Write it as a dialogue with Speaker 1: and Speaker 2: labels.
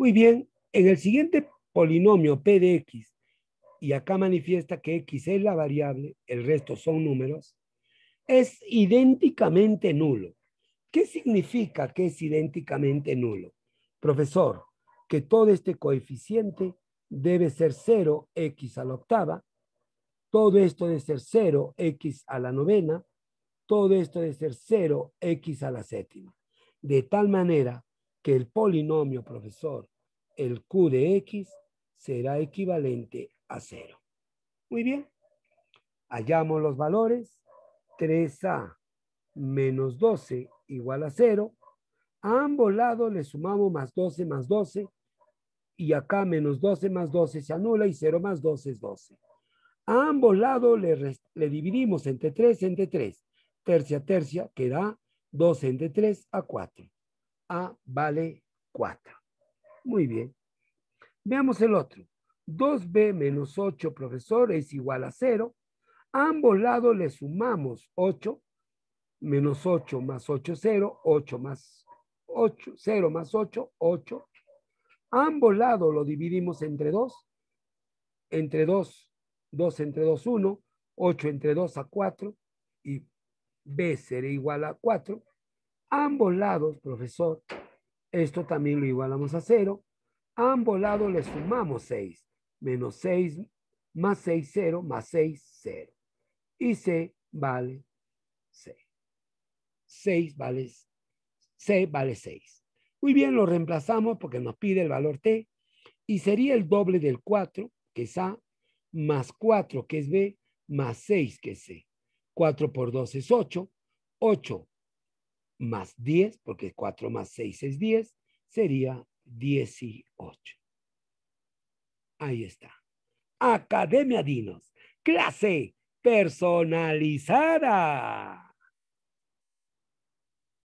Speaker 1: Muy bien, en el siguiente polinomio P de X, y acá manifiesta que X es la variable, el resto son números, es idénticamente nulo. ¿Qué significa que es idénticamente nulo? Profesor, que todo este coeficiente debe ser 0, x a la octava, todo esto debe ser 0, x a la novena, todo esto debe ser 0, x a la séptima. De tal manera el polinomio, profesor, el Q de X será equivalente a cero. Muy bien. Hallamos los valores. 3A menos 12 igual a 0. A ambos lados le sumamos más 12 más 12. Y acá menos 12 más 12 se anula y 0 más 12 es 12. A ambos lados le, dividimos entre 3 entre 3. Tercia, tercia, queda da 2 entre 3 a 4. A vale 4. Muy bien. Veamos el otro. 2B menos 8, profesor, es igual a 0. A ambos lados le sumamos 8. Menos 8 más 8, 0. 8 más 8, 0 más 8, 8. A ambos lados lo dividimos entre 2. Entre 2, 2 entre 2, 1. 8 entre 2 a 4. Y B será igual a 4. Ambos lados, profesor, esto también lo igualamos a cero. ambos lados le sumamos 6. Menos 6 más 6, 0, más 6, 0. Y C vale 6. 6 vale, C vale 6. Muy bien, lo reemplazamos porque nos pide el valor T. Y sería el doble del 4, que es A, más 4, que es B, más 6, que es C. 4 por 2 es 8. 8 más 10, porque 4 más 6 es 10, sería 18. Ahí está. Academia Dinos, clase personalizada.